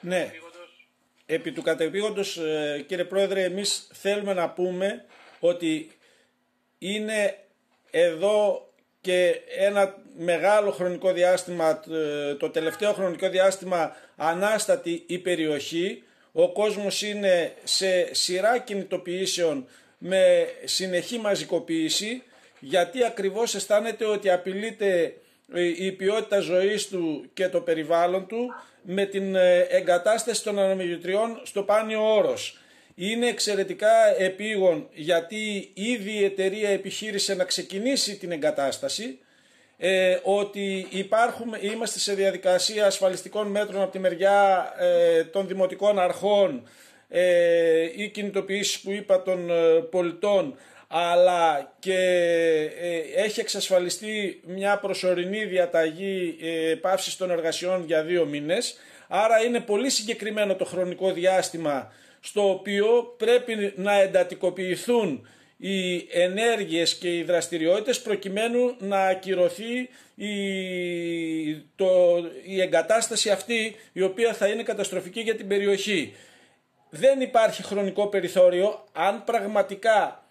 Ναι. Επί του κατεπήγοντος, ε, κύριε Πρόεδρε, εμείς θέλουμε να πούμε ότι είναι εδώ και ένα μεγάλο χρονικό διάστημα, ε, το τελευταίο χρονικό διάστημα ανάστατη η περιοχή. Ο κόσμος είναι σε σειρά κινητοποιήσεων με συνεχή μαζικοποίηση γιατί ακριβώς αισθάνεται ότι απειλείται ε, η ποιότητα ζωής του και το περιβάλλον του με την ε, εγκατάσταση των ανομιλητριών στο Πάνιο Όρος. Είναι εξαιρετικά επίγον γιατί ήδη η εταιρεία επιχείρησε να ξεκινήσει την εγκατάσταση ε, ότι υπάρχουμε, είμαστε σε διαδικασία ασφαλιστικών μέτρων από τη μεριά των δημοτικών αρχών ε, οι κινητοποιήσεις που είπα των ε, πολιτών αλλά και ε, έχει εξασφαλιστεί μια προσωρινή διαταγή πάυσης των εργασιών για δύο μήνες άρα είναι πολύ συγκεκριμένο το χρονικό διάστημα στο οποίο πρέπει να εντατικοποιηθούν οι ενέργειες και οι δραστηριότητες προκειμένου να ακυρωθεί η, το, η εγκατάσταση αυτή η οποία θα είναι καταστροφική για την περιοχή δεν υπάρχει χρονικό περιθώριο. Αν πραγματικά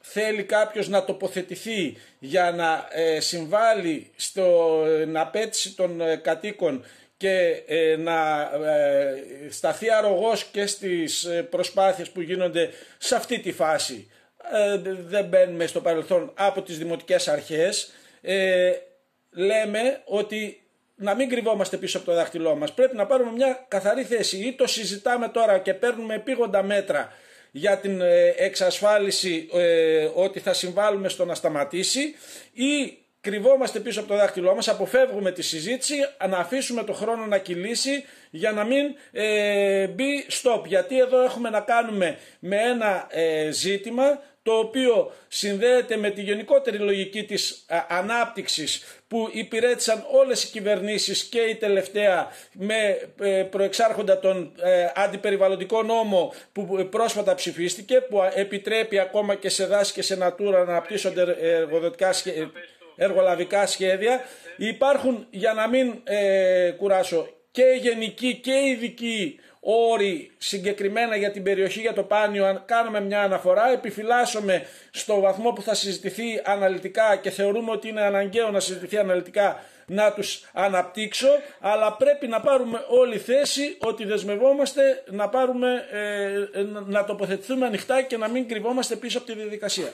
θέλει κάποιος να τοποθετηθεί για να ε, συμβάλλει στην απέτηση των ε, κατοίκων και ε, να ε, σταθεί αρρωγός και στις ε, προσπάθειες που γίνονται σε αυτή τη φάση. Δεν μπαίνουμε στο παρελθόν από τις δημοτικές αρχές. Λέμε ότι να μην κρυβόμαστε πίσω από το δάχτυλό μας. Πρέπει να πάρουμε μια καθαρή θέση. Ή το συζητάμε τώρα και παίρνουμε επίγοντα μέτρα για την ε, εξασφάλιση ε, ότι θα συμβάλλουμε στο να σταματήσει ή κρυβόμαστε πίσω από το δάχτυλό μας, αποφεύγουμε τη συζήτηση, να αφήσουμε το χρόνο να κυλήσει για να μην ε, μπει stop. Γιατί εδώ έχουμε να κάνουμε με ένα ε, ζήτημα το οποίο συνδέεται με τη γενικότερη λογική της α, ε, ανάπτυξης που υπηρέτησαν όλες οι κυβερνήσεις και η τελευταία με προεξάρχοντα τον ε, αντιπεριβαλλοντικό νόμο που πρόσφατα ψηφίστηκε που επιτρέπει ακόμα και σε δάση και σε νατούρα να αναπτύσσονται εργοδοτικά σχέδια εργολαβικά σχέδια. Υπάρχουν, για να μην ε, κουράσω, και γενικοί και ειδικοί όροι συγκεκριμένα για την περιοχή, για το πάνιο, αν κάνουμε μια αναφορά, επιφυλάσσομαι στο βαθμό που θα συζητηθεί αναλυτικά και θεωρούμε ότι είναι αναγκαίο να συζητηθεί αναλυτικά να τους αναπτύξω, αλλά πρέπει να πάρουμε όλη θέση ότι δεσμευόμαστε να, ε, να τοποθετηθούμε ανοιχτά και να μην κρυβόμαστε πίσω από τη διαδικασία.